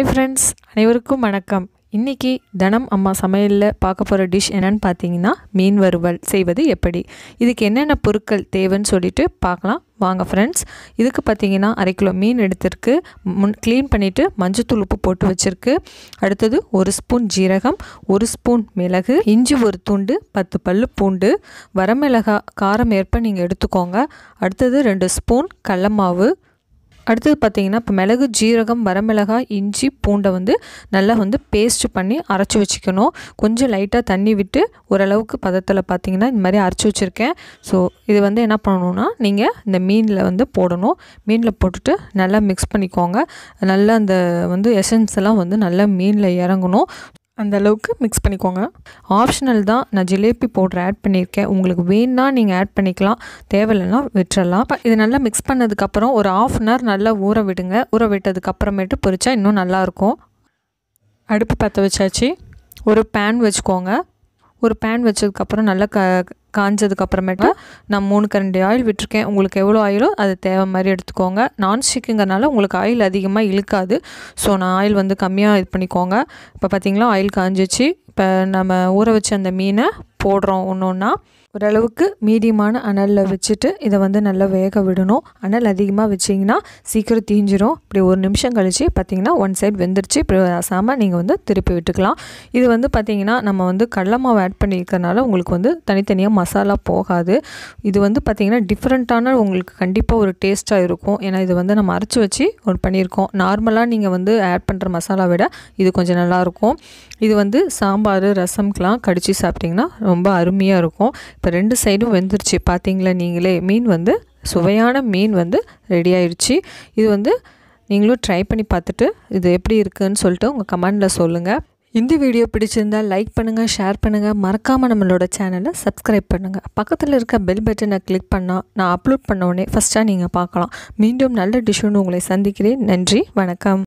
hi friends அனைவருக்கும் வணக்கம் இன்றைக்கி தனம் அம்மா சமையலில் பார்க்க போகிற டிஷ் என்னென்னு பார்த்தீங்கன்னா மீன் வறுவல் செய்வது எப்படி இதுக்கு என்னென்ன பொருட்கள் தேவைன்னு சொல்லிட்டு பார்க்கலாம் வாங்க ஃப்ரெண்ட்ஸ் இதுக்கு பார்த்தீங்கன்னா அரை கிலோ மீன் எடுத்திருக்கு முன் க்ளீன் பண்ணிவிட்டு மஞ்சள் உப்பு போட்டு வச்சுருக்கு அடுத்தது ஒரு ஸ்பூன் ஜீரகம் ஒரு ஸ்பூன் மிளகு இஞ்சி ஒரு துண்டு பத்து பல்லு பூண்டு வரமிளகா காரம் ஏற்ப நீங்கள் எடுத்துக்கோங்க அடுத்தது ரெண்டு ஸ்பூன் மாவு அடுத்தது பார்த்திங்கன்னா இப்போ மிளகு ஜீரகம் வரமிளகாய் இஞ்சி பூண்டை வந்து நல்லா வந்து பேஸ்ட் பண்ணி அரைச்சி வச்சுக்கணும் கொஞ்சம் லைட்டாக தண்ணி விட்டு ஓரளவுக்கு பதத்தில் பார்த்திங்கன்னா இந்த மாதிரி அரைச்சி வச்சுருக்கேன் ஸோ இது வந்து என்ன பண்ணணும்னா நீங்கள் இந்த மீனில் வந்து போடணும் மீனில் போட்டுட்டு நல்லா மிக்ஸ் பண்ணிக்கோங்க நல்லா அந்த வந்து எசன்ஸ் எல்லாம் வந்து நல்லா மீனில் இறங்கணும் அந்த அளவுக்கு மிக்ஸ் பண்ணிக்கோங்க ஆப்ஷனல் தான் நான் ஜிலேபி பவுட்ரு ஆட் பண்ணியிருக்கேன் உங்களுக்கு வேணுன்னா நீங்கள் ஆட் பண்ணிக்கலாம் தேவையில்லைன்னா விட்டுறலாம் இது நல்லா மிக்ஸ் பண்ணதுக்கப்புறம் ஒரு ஆஃப் அன் ஹவர் நல்லா ஊற விடுங்க ஊற விட்டதுக்கப்புறமேட்டு பொறிச்சா இன்னும் நல்லாயிருக்கும் அடுப்பு பற்ற வச்சாச்சு ஒரு பேன் வச்சுக்கோங்க ஒரு பேன் வச்சதுக்கப்புறம் நல்லா க காஞ்சதுக்கப்புறமேட்டா நான் மூணு கரண்டி ஆயில் விட்டுருக்கேன் உங்களுக்கு எவ்வளோ ஆயிலோ அது தேவை மாதிரி எடுத்துக்கோங்க நான்ஸ்டிக்குங்கிறனால உங்களுக்கு ஆயில் அதிகமாக இழுக்காது ஸோ நான் ஆயில் வந்து கம்மியாக இது பண்ணிக்கோங்க இப்போ பார்த்திங்களா ஆயில் காஞ்சிச்சு இப்போ நம்ம ஊற வச்ச அந்த மீனை போடுறோம் ஒன்று ஒன்றா ஓரளவுக்கு மீடியமான அனலில் வச்சுட்டு இதை வந்து நல்லா வேக விடணும் அனல் அதிகமாக வச்சிங்கன்னா சீக்கிரம் தீஞ்சிரும் இப்படி ஒரு நிமிஷம் கழித்து பார்த்திங்கன்னா ஒன் சைட் வெந்துருச்சு இப்படி அசாமல் நீங்கள் வந்து திருப்பி விட்டுக்கலாம் இது வந்து பார்த்திங்கன்னா நம்ம வந்து கடலமாவு ஆட் பண்ணியிருக்கறனால உங்களுக்கு வந்து தனித்தனியாக மசாலா போகாது இது வந்து பார்த்திங்கன்னா டிஃப்ரெண்ட்டான உங்களுக்கு கண்டிப்பாக ஒரு டேஸ்ட்டாக இருக்கும் ஏன்னா இது வந்து நம்ம அரைச்சி வச்சு ஒரு பண்ணியிருக்கோம் நார்மலாக நீங்கள் வந்து ஆட் பண்ணுற மசாலா விட இது கொஞ்சம் நல்லாயிருக்கும் இது வந்து சாம்பார் ரசம்கெலாம் கடித்து சாப்பிட்டிங்கன்னா ரொம்ப அருமையாக இருக்கும் இப்போ ரெண்டு சைடும் வெந்துருச்சு பார்த்தீங்களா நீங்களே மீன் வந்து சுவையான மீன் வந்து ரெடி ஆயிடுச்சு இது வந்து நீங்களும் ட்ரை பண்ணி பார்த்துட்டு இது எப்படி இருக்குதுன்னு சொல்லிட்டு உங்கள் கமெண்டில் சொல்லுங்கள் இந்த வீடியோ பிடிச்சிருந்தால் லைக் பண்ணுங்கள் ஷேர் பண்ணுங்கள் மறக்காமல் நம்மளோட சேனலை சப்ஸ்கிரைப் பண்ணுங்கள் பக்கத்தில் இருக்க பெல் பட்டனை கிளிக் பண்ணால் நான் அப்லோட் பண்ண உடனே ஃபஸ்ட்டாக நீங்கள் பார்க்கலாம் மீண்டும் நல்ல டிஷ்ஷுன்னு உங்களை சந்திக்கிறேன் நன்றி வணக்கம்